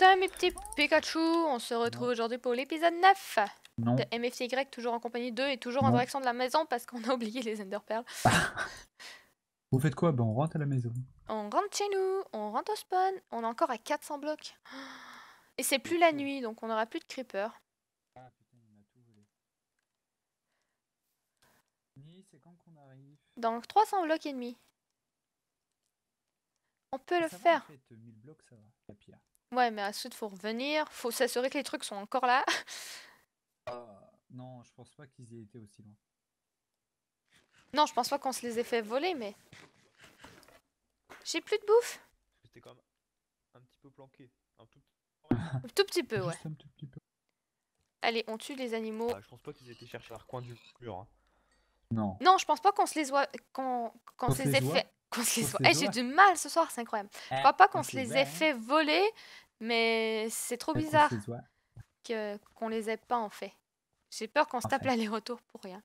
Salut mes petits Pikachu, on se retrouve aujourd'hui pour l'épisode 9 de MFCY, toujours en compagnie d'eux et toujours en direction de la maison parce qu'on a oublié les Enderpearls. Vous faites quoi Ben on rentre à la maison. On rentre chez nous, on rentre au spawn, on est encore à 400 blocs. Et c'est plus la nuit donc on aura plus de creeper. Ah 300 blocs et demi. On peut ah, le faire. la Ouais, mais ensuite, faut revenir, faut s'assurer que les trucs sont encore là. Ah, non, je pense pas qu'ils aient été aussi loin. Non, je pense pas qu'on se les ait fait voler, mais. J'ai plus de bouffe C'était quand même un petit peu planqué. Un tout, petit peu, ouais. Allez, on tue les animaux. Ah, je pense pas qu'ils aient été chercher à leur coin du mur. Hein. Non. Non, je pense pas qu'on se les qu'on ait fait. Qu'on eh, j'ai du mal ce soir, c'est incroyable. Je eh, crois pas qu'on se les ait hein. fait voler, mais c'est trop bizarre qu'on les ait pas en fait. J'ai peur qu'on se tape l'aller-retour pour rien.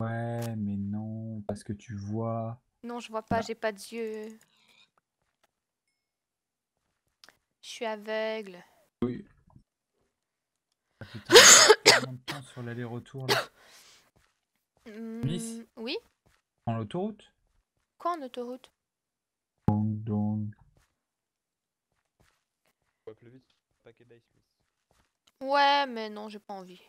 Ouais, mais non, parce que tu vois. Non, je vois pas, j'ai pas yeux. Je suis aveugle. Oui. Ah, putain, sur l'aller-retour hmm, Oui. En autoroute Quoi en autoroute Ouais, mais non, j'ai pas envie.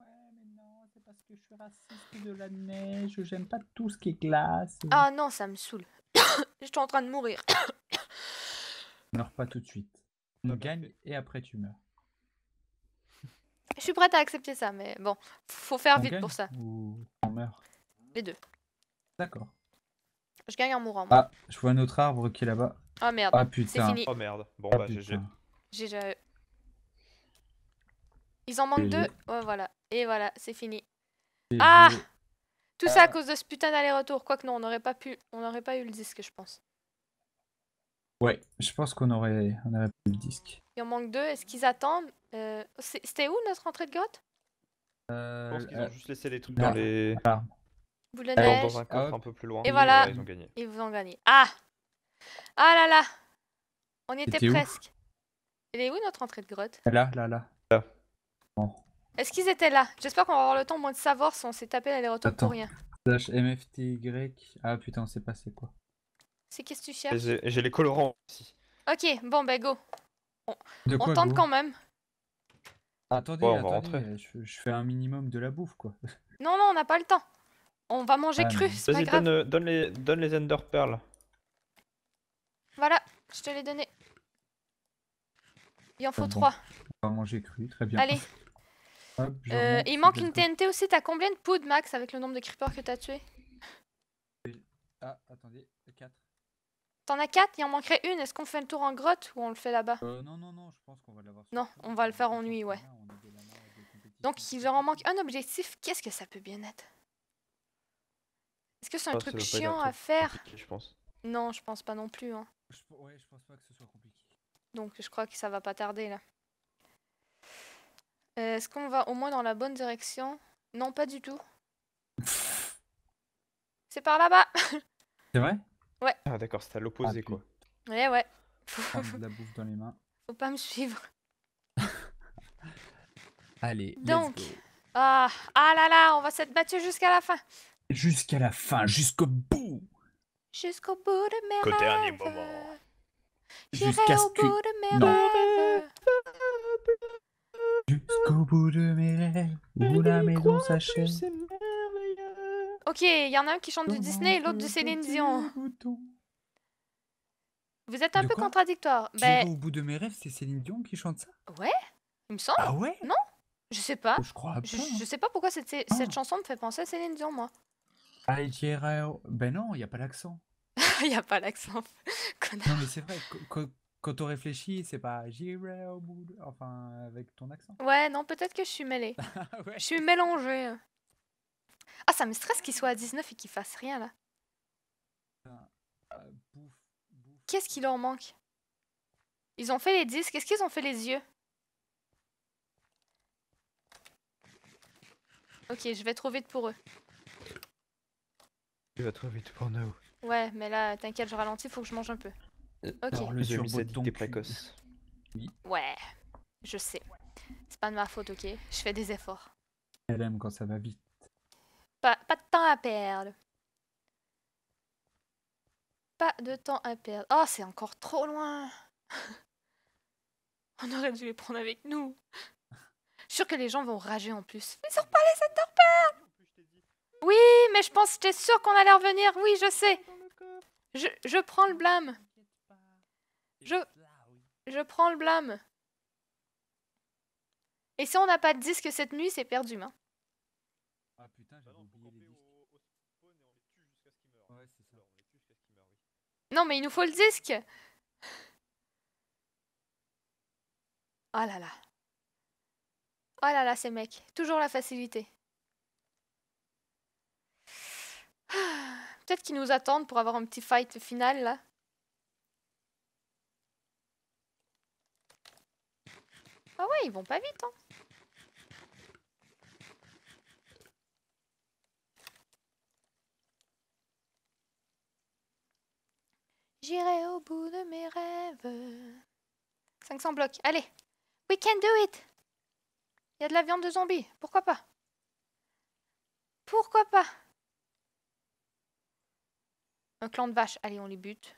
Ouais, mais non, c'est parce que je suis raciste de la neige, j'aime pas tout ce qui est glace. Ah non, ça me saoule. J'étais en train de mourir. Meurs pas tout de suite. On gagne et après tu meurs. Je suis prête à accepter ça, mais bon, faut faire vite pour ça. Ou on meurt Les deux. D'accord. Je gagne en mourant. Ah, je vois un autre arbre qui est là-bas. Ah merde. Ah, c'est fini. Oh merde. Bon ah, bah j'ai. Ils en manquent deux voilà. Et voilà, c'est fini. Ah Tout ça à cause de ce putain d'aller-retour. Quoique non, on n'aurait pas pu... On n'aurait pas eu le disque, je pense. Ouais, je pense qu'on aurait... On aurait pas eu le disque. Il en manque deux. Est-ce qu'ils attendent euh, C'était où notre entrée de grotte Je euh, pense qu'ils ont euh, juste laissé les trucs dans les... Vous ah. Dans un coffre ah. un peu plus loin. Et voilà. Ils, vous ont gagné. Ah Ah là là On y était, presque. Elle est où notre entrée de grotte Là, là, là. Là. Est-ce qu'ils étaient là J'espère qu'on va avoir le temps au moins de savoir si on s'est tapé l'aller-retour pour rien. Slash MFTY. Ah putain, on sait quoi. C'est qu'est-ce que tu cherches J'ai les colorants aussi. Ok, bon bah go. On, tente quand même. Attendez, euh, je, je, fais un minimum de la bouffe quoi. Non, non, on n'a pas le temps. On va manger ah, cru, c'est pas grave. Donne, euh, donne, les, donne les Ender Pearls. Voilà, je te les donné. Il en faut trois va manger cru, très bien. Allez. Euh, il manque une TNT aussi. T'as combien de poudre, Max, avec le nombre de creepers que t'as tué Ah, attendez, 4. T'en as 4 Il en manquerait une. Est-ce qu'on fait le tour en grotte ou on le fait là-bas euh, Non, non, non, je pense qu'on va l'avoir. Non, on va le faire en nuit, ouais. Donc, il leur en manque un objectif. Qu'est-ce que ça peut bien être Est-ce que c'est un oh, truc chiant à faire Non, je pense pas non plus. Hein. ouais, je pense pas que ce soit compliqué. Donc, je crois que ça va pas tarder là. Euh, est-ce qu'on va au moins dans la bonne direction Non, pas du tout. c'est par là-bas C'est vrai Ouais. Ah d'accord, c'est à l'opposé ah, quoi. Eh ouais, ouais. Faut... les mains. Faut pas me suivre. Allez, Donc, Ah, ah là là, on va s'être battu jusqu'à la fin. Jusqu'à la fin, jusqu'au bout. Jusqu'au bout de mes J'irai au bout de que... Non. bout de mes rêves, où la maison s'achève. Ok, il y en a un qui chante du Disney et l'autre du Céline Dion. Vous êtes un peu contradictoire. Ben au bout de mes rêves, c'est Céline Dion qui chante ça Ouais, il me semble. Ah ouais Non Je sais pas. Je crois Je, hein. sais pas pourquoi cette, ah. cette chanson me fait penser à Céline Dion, moi. Oh. Ben non, il n'y a pas l'accent. Il n'y a pas l'accent. non, mais c'est vrai quand on réfléchit, c'est pas j'irai au bout, enfin avec ton accent. Ouais, non, peut-être que je suis mêlée. Ah je suis mélangée. Ah, ça me stresse qu'il soit à 19 et qu'il fasse rien là. Ah, euh, qu'est-ce qu'il leur manque Ils ont fait les 10, quest ce qu'ils ont fait les yeux Ok, je vais trop vite pour eux. Tu vas trop vite pour nous. Ouais, mais là, t'inquiète, je ralentis, faut que je mange un peu le précoce. Ouais, je sais. C'est pas de ma faute, ok Je fais des efforts. Elle aime quand ça va vite. Pas, de temps à perdre. Pas de temps à perdre. Oh, c'est encore trop loin On aurait dû les prendre avec nous. Je suis que les gens vont rager en plus. Ils sont pas heures torpeur Oui, mais je pense, t'es sûr qu'on allait revenir. Oui, je sais. Je, je prends le blâme. Je... Je prends le blâme. Et si on n'a pas de disque cette nuit, c'est perdu, hein. Ah putain, les Non, mais il nous faut le disque Oh là là. Oh là là, ces mecs. Toujours la facilité. Ah, peut-être qu'ils nous attendent pour avoir un petit fight final, là. ils vont pas vite. Hein. J'irai au bout de mes rêves. 500 blocs, allez. We can do it. Il y a de la viande de zombie, pourquoi pas Pourquoi pas Un clan de vaches, allez, on les bute.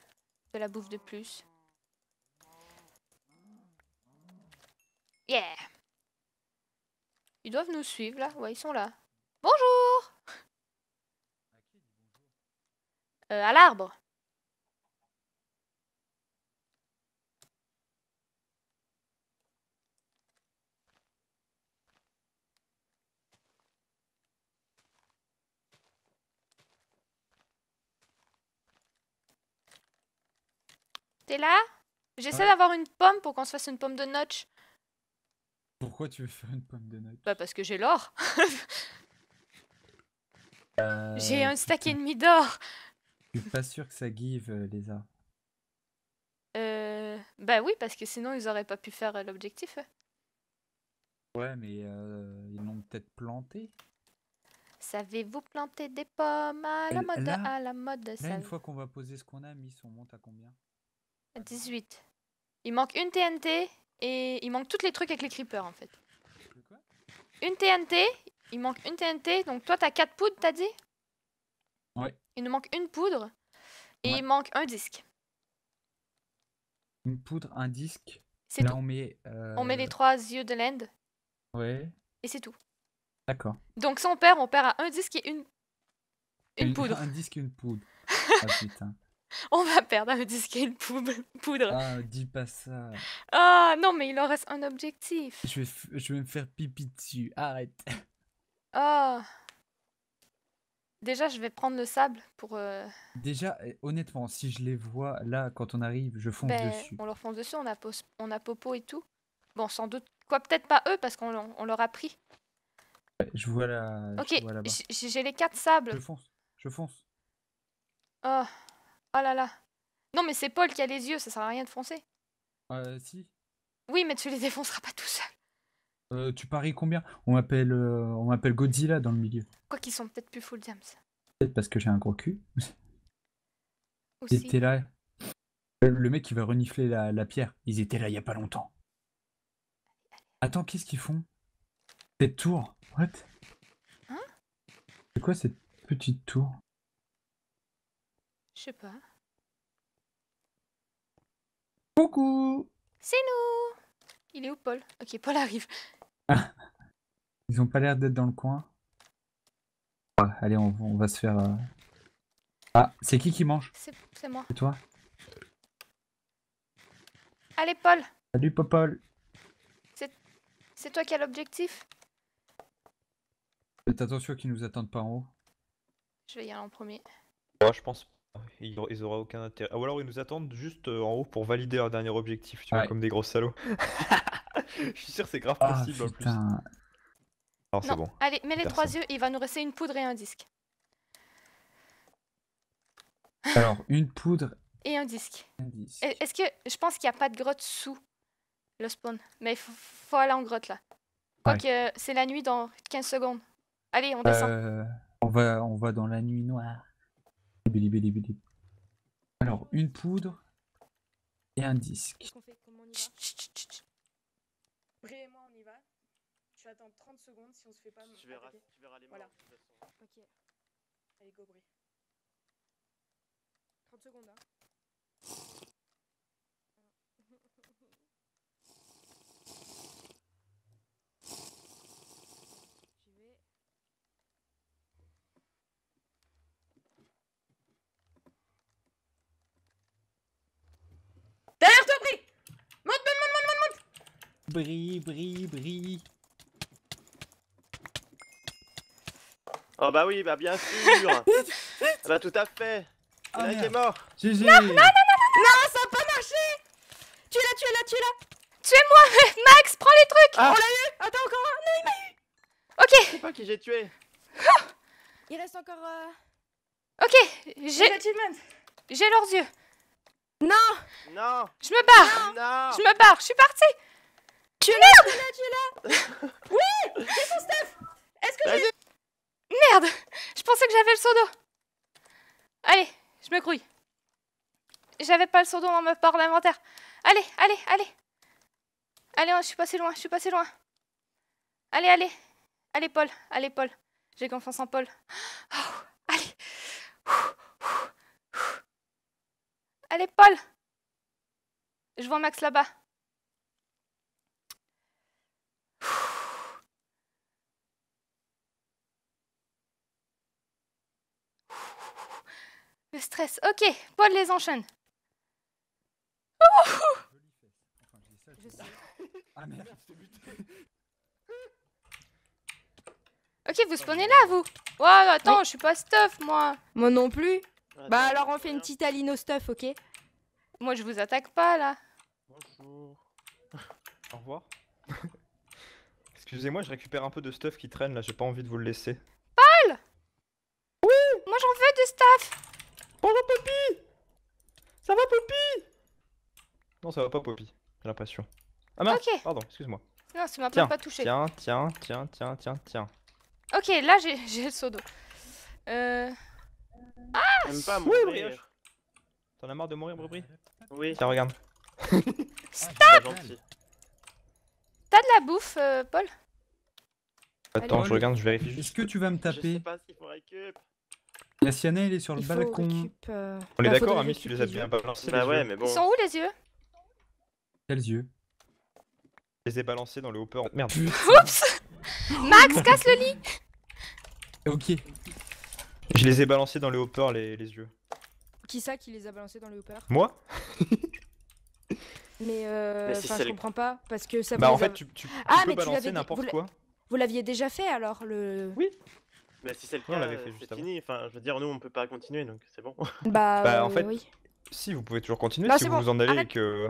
De la bouffe de plus. Yeah Ils doivent nous suivre là Ouais, ils sont là. Bonjour euh, À l'arbre T'es là J'essaie d'avoir une pomme pour qu'on se fasse une pomme de notch. Pourquoi tu veux faire une pomme de noix Bah parce que j'ai l'or. Euh, j'ai un stack et demi d'or. Je suis pas sûr que ça give euh, les arts. Euh... Bah oui, parce que sinon ils auraient pas pu faire euh, l'objectif. Ouais, mais ils l'ont peut-être planté. Savez-vous planter des pommes à la mode À la mode. Là, une fois qu'on va poser ce qu'on a mis, on monte à combien 18. Il manque une TNT et il manque tous les trucs avec les creepers en fait. une TNT, il manque une TNT, donc toi t'as quatre poudres t'as dit Oui. Il nous manque une poudre et il manque un disque. Une poudre, un disque. C'est Là on met. Euh, on met les trois yeux de l'end. Ouais. Et c'est tout. D'accord. Donc si on perd, on perd à un disque et une. Une poudre. Un disque et une poudre. ah putain. On va perdre le disque et une poudre. Ah, dis pas ça. Ah, non, mais il en reste un objectif. Je vais, me faire pipi dessus. Arrête. Ah. Déjà, je vais prendre le sable pour. Euh, Déjà, euh, honnêtement, si je les vois là, quand on arrive, je fonce ben, dessus. On leur fonce dessus, on a, on a Popo et tout. Bon, sans doute. Quoi, peut-être pas eux, parce qu'on leur a pris. je vois là. Ok, j'ai les quatre sables. Je fonce. Je fonce. Oh. Oh là là. Non, mais c'est Paul qui a les yeux, ça sert à rien de foncer. Euh, si. Oui, mais tu les défonceras pas tout seul. Euh, tu paries combien On m'appelle euh, on m'appelle Godzilla dans le milieu. Quoi qu'ils sont peut-être plus full James. Peut-être parce que j'ai un gros cul. Ils étaient là. Le mec qui va renifler la, la, pierre, ils étaient là il y a pas longtemps. Attends, qu'est-ce qu'ils font Cette tour What Hein C'est quoi cette petite tour je sais pas. Coucou C'est nous Il est où Paul Ok, Paul arrive. Ils ont pas l'air d'être dans le coin. Ouais, ah, allez, on, va se faire... Euh, ah, c'est qui qui mange C'est moi. C'est toi Allez, Paul Salut, Popol C'est toi qui as l'objectif Faites attention qu'ils nous attendent pas en haut. Je vais y aller en premier. Moi, je pense ils, ils aucun intérêt. Ah, ou alors ils nous attendent juste euh, en haut pour valider leur dernier objectif, tu vois, comme des gros salauds. Je suis sûr c'est grave ah, possible plus. c'est bon. Allez, mets les trois yeux, il va nous rester une poudre et un disque. Alors, une poudre. Et un disque. Est-ce que. Je pense qu'il n'y a pas de grotte sous le spawn. Mais il faut, aller en grotte là. quoique c'est la nuit dans 15 secondes. Allez, on descend. Euh, on, va, on va dans la nuit noire. Bili, bili, bili. Alors, une poudre et un disque. On fait Comment on y va et moi, on y va. Tu attends 30 secondes si on se fait pas. Tu verras, tu verras les Voilà. De Ok. Allez, go, Brie. 30 secondes, hein. Brille, brille, brille. Oh bah oui, bah bien sûr ah Bah tout à fait C'est ah, est mort Non, non, non, non, non, non ça a pas marché Tu Tuez-la, là, tu tuez Tu Tuez-moi Max, prends les trucs ah. On l'a eu Attends, encore un Non, il m'a eu Ok Je sais pas qui j'ai tué Il reste encore... Euh, ok, j'ai... J'ai leurs yeux Non Non Je me barre Je me barre, je suis partie tu es là Tu es là, Oui Est-ce que Merde Je pensais que j'avais le seau Allez, je me grouille. J'avais pas le seau dans ma part d'inventaire. Allez, allez, allez Allez, je suis passé loin, je suis passé loin. Allez, allez Allez, Paul, allez, Paul. J'ai confiance en Paul. Oh, allez Allez, Paul Je vois Max là-bas. Le stress. Ok, Paul les enchaîne. Ah, ok, vous spawnez là, vous Ouais, attends, je suis pas stuff, moi. Moi non plus. bah alors on fait une petite alino stuff, ok Moi je vous attaque pas, là. Bonjour. Au revoir. Excusez-moi, je récupère un peu de stuff qui traîne, là, j'ai pas envie de vous le laisser. Paul Oui Moi j'en veux de stuff Bonjour Poppy Ça va Poppy Non, ça va pas Poppy, j'ai l'impression. Ah merde pardon, excuse-moi. Non, ça m'a pas touché. Tiens, tiens, tiens, tiens, tiens, tiens. Ok, là j'ai le pseudo. Euh... Ah T'en as marre de mourir, Brubri Oui. Tiens, regarde. Stop ah, T'as de la bouffe, euh, Paul Attends, je regarde, je vérifie. Est-ce que tu vas me taper Je sais pas la il est sur le balcon. On est ah, d'accord, Amis tu les as bien balancés. Bah ouais, mais bon. Ils sont où les yeux Quels yeux Je les ai balancés dans le hopper. Ah, merde. Oups Max, casse le lit Ok. Je les ai balancés dans le hopper, les, les yeux. Qui ça qui les a balancés dans le hopper Moi Mais euh, bah, enfin, je comprends pas parce que ça. Bah, en fait, tu, tu, Ah, peux tu balancer n'importe quoi. Vous l'aviez déjà fait alors le. Oui. Bah, si c'est le cas, on fait euh, juste fini. Enfin, je veux dire, nous, on peut pas continuer, donc c'est bon. Bah, bah, en euh, fait, oui. si, vous pouvez toujours continuer bah, si vous vous en allez et que.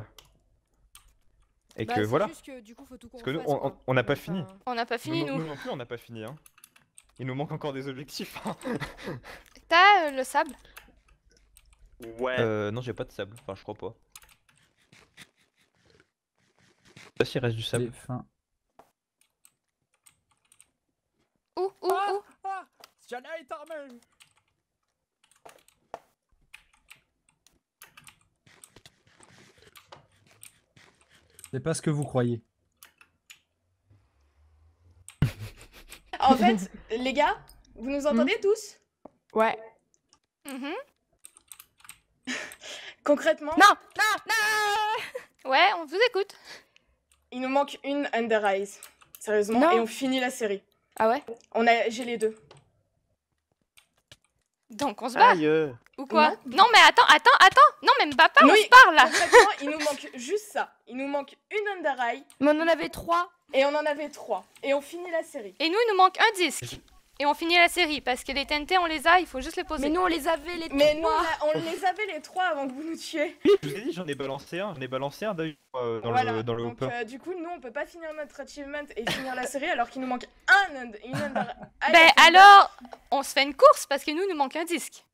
Et bah, que voilà. Juste que, du coup, faut tout Parce que nous, on n'a pas fini. On n'a pas fini, nous. Nous, non plus, on n'a pas fini. Hein. Il nous manque encore des objectifs. Hein. T'as euh, le sable Ouais. Euh, non, j'ai pas de sable. Enfin, je crois pas. Ça, s'il reste du sable. ai est même C'est pas ce que vous croyez. En fait, les gars, vous nous entendez hmm. tous Ouais. Mm-hmm. Concrètement, Non, non, non Ouais, on vous écoute. il nous manque une Under Eyes. Sérieusement, et on finit la série. Ah ouais On a, j'ai les deux. Donc on se bat. Euh. Ou quoi non. mais attends, attends, attends. Non mais papa pas, on se parle là. il nous manque juste ça. Il nous manque une under eye. Mais on en avait trois. Et on en avait trois. Et on finit la série. Et nous, il nous manque un disque et on finit la série parce que les TNT on les a, il faut juste les poser. Mais nous on les avait les trois. on, les avait les trois avant que vous nous tuiez. Je vous ai dit j'en ai balancé un, j'en ai balancé un d'ailleurs euh, dans, le, dans le euh, du coup nous on peut pas finir notre achievement et finir la série alors qu'il nous manque un une ah, Ben alors on se fait une course parce que nous nous manque un disque.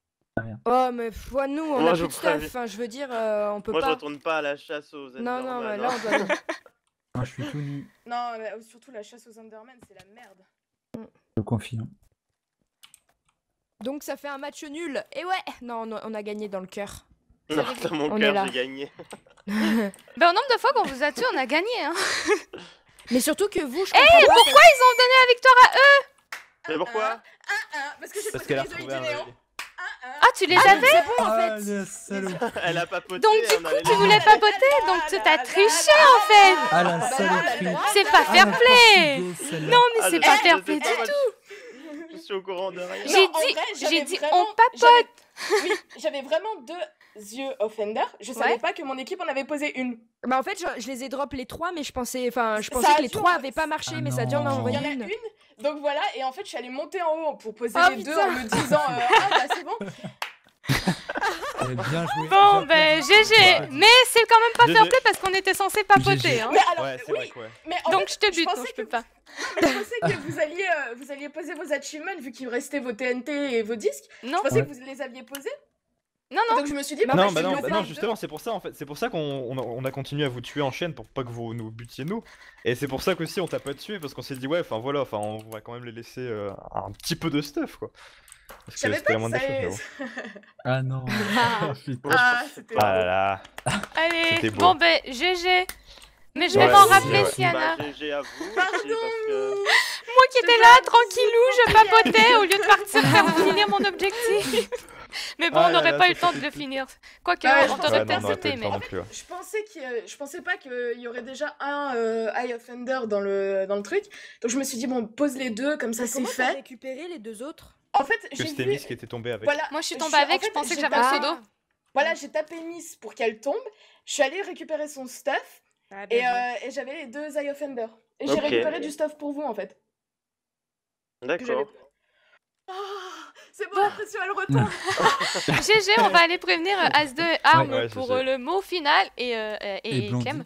Oh mais foi nous on a plus de stuff, hein, je veux dire euh, on peut pas. Moi je retourne pas à la chasse aux Non non mais là on doit. ah, je suis tout Non mais surtout la chasse aux Endermen c'est la merde. Mm. Hein. Donc ça fait un match nul. Et ouais, non, on a, gagné dans le cœur. dans mon cœur, j'ai gagné. ben, au nombre de fois qu'on vous a tué, on a gagné. Hein. Mais surtout que vous, je eh, comprends pourquoi ils ont donné la victoire à eux Mais pourquoi Parce que j'ai les Ah, tu les ah, avais bon, en ah, fait. Elle a papoté. Donc, du coup, tu voulais papoter, donc tu t'as triché en fait. C'est pas fair play. Non, mais ah, c'est pas fair play du tout au courant de rien. J'ai dit, on papote. Oui, j'avais vraiment deux yeux offender. Je savais pas que mon équipe en avait posé une. Bah en fait, je, les ai drop les trois, mais je pensais, enfin, je pensais que les trois avaient pas marché, ah mais ça a dû en envoyer une. Donc voilà, et en fait, je suis allée monter en haut pour poser oh, les deux en me disant, euh, ah bah c'est bon. Bon, ben, GG. Mais c'est quand même pas fair play parce qu'on était censé papoter. Hein. Mais alors, ouais, oui. vrai Donc je te bute, je, je peux pas. je pensais que vous alliez, euh, vous alliez poser vos achievements vu qu'il restait vos TNT et vos disques. Non. Je pensais que vous les aviez posés. Non, non. Donc je me suis dit, bah, non, bah non, bah non, justement, c'est pour ça en fait, c'est pour ça qu'on on a, continué à vous tuer en chaîne pour pas que vous nous butiez nous. Et c'est pour ça qu'aussi on t'a pas tué parce qu'on s'est dit, ouais, enfin voilà, enfin on va quand même les laisser euh, un petit peu de stuff quoi. Je savais pas que ça Ah non. Ah, ah c'était ah, là, là. Allez, bon ben, GG. Mais je vais m'en rappeler, Siana. GG bah, à Pardon. Moi qui étais là, tranquillou, je papotais au lieu de partir faire finir mon objectif. Mais bon, on ah n'aurait pas eu le temps de le finir. Quoique, que, en temps de sauté, mais. je, pensais je pensais pas qu'il y aurait déjà un euh, Eye Offender dans le, dans le truc. Donc je me suis dit, bon, pose les deux, comme ça c'est fait. récupérer les deux autres en fait, j'ai c'était Miss qui était tombée avec. Voilà, Moi, je suis tombée avec, je pensais que j'avais un pseudo. Voilà, j'ai tapé Miss pour qu'elle tombe. Je suis allée récupérer son stuff. Ah, ben, euh, ben. et, j'avais les deux Eye Offender. Et j'ai récupéré du stuff pour vous, en fait. D'accord. Ah, c'est bon, tu as le GG, on va aller prévenir as de et Arm pour euh, le mot final et, euh, Clem.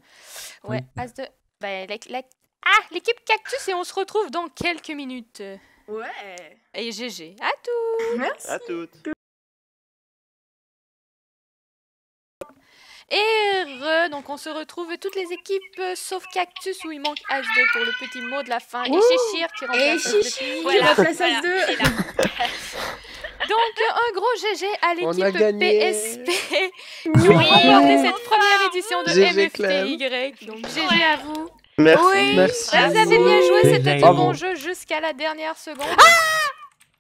Ouais, As2. Bah, ah, l'équipe Cactus et on se retrouve dans quelques minutes. Ouais. Et GG. À tout. Merci. À toutes. Et re, donc on se retrouve toutes les équipes sauf Cactus où il manque H 2 pour le petit mot de la fin. et Chichir qui remplace H 2 Et donc un gros GG à l'équipe PSP qui a remporté cette première édition de MFTY. Donc GG à vous. Merci. vous avez bien joué, c'était un bon jeu jusqu'à la dernière seconde. Ah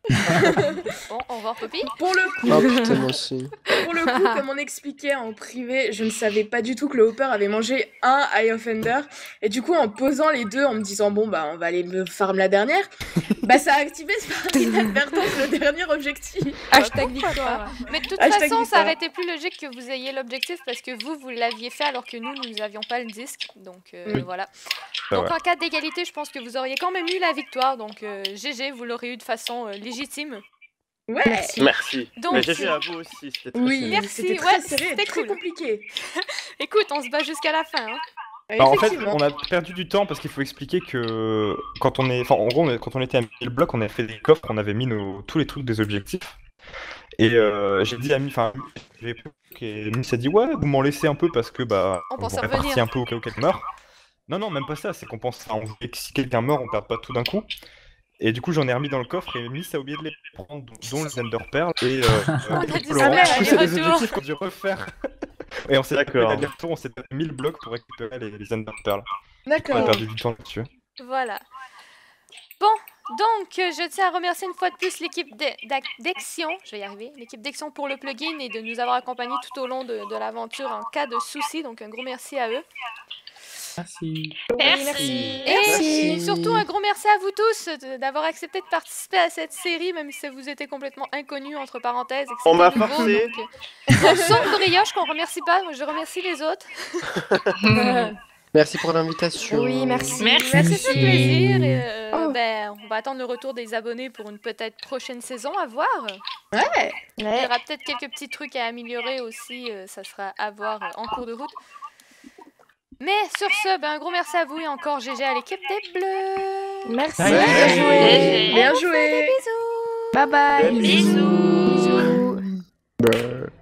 bon, au revoir, Poppy. Pour le coup, ah, pour le coup, comme on expliquait en privé, je ne savais pas du tout que le Hopper avait mangé un eye Offender. Et du coup, en posant les deux, en me disant, bon, bah, on va aller me farm la dernière, bah, ça a activé le dernier objectif. Hashtag victoire. Mais de toute façon, ça aurait été plus logique que vous ayez l'objectif parce que vous, vous l'aviez fait alors que nous, nous n'avions pas le disque. Donc, euh, voilà. donc, en cas d'égalité, je pense que vous auriez quand même eu la victoire. Donc, GG, euh, vous l'aurez eu de façon euh, légitime. Ouais. Merci. Donc, j'ai à vous aussi. C'était très oui, merci. ouais, c'était compliqué. Écoute, on se bat jusqu'à la fin. Hein. Bah, bah, en fait, on a perdu du temps parce qu'il faut expliquer que quand on est, en gros, quand on était à 1000 blocs, on avait fait des coffres, on avait mis tous les trucs des objectifs. Et euh, j'ai dit à Mi, enfin, j'ai s'est dit ouais, vous m'en laissez un peu parce que bah, on, on un peu au cas où quelqu'un meurt. Non, non, même pas ça, c'est qu'on pense, enfin, on que si quelqu'un meurt, on perd pas tout d'un coup. Et du coup, j'en ai remis dans le coffre et Miss a oublié de les prendre, dont les Ender Pearl et, euh, euh, a refaire. et on s'est d'accord. on s'est donné 1000 blocs pour récupérer les, les Ender Pearl. On a perdu du temps là-dessus. Voilà. Bon, donc, euh, je tiens à remercier une fois de plus l'équipe d'Action, je vais y arriver, l'équipe d'Action pour le plugin et de nous avoir accompagnés tout au long de, de l'aventure en cas de soucis. Donc, un gros merci à eux. Merci. Merci. Et surtout un grand merci à vous tous euh, d'avoir accepté de participer à cette série, même si vous étiez complètement inconnus, entre parenthèses. on m'a forcé. Euh, sans brioche qu'on remercie pas, je remercie les autres. Merci pour l'invitation. Oui, merci. Merci, plaisir. Euh, oh. ben, on va attendre le retour des abonnés pour une peut-être prochaine saison, à voir. Ouais. Il y aura peut-être quelques petits trucs à améliorer aussi, ça sera à voir en cours de route. Mais sur ce, ben, un gros merci à vous et encore GG à l'équipe des Bleus. Merci. Bien joué. Bien joué. Bye bye. Bisous. Bisous.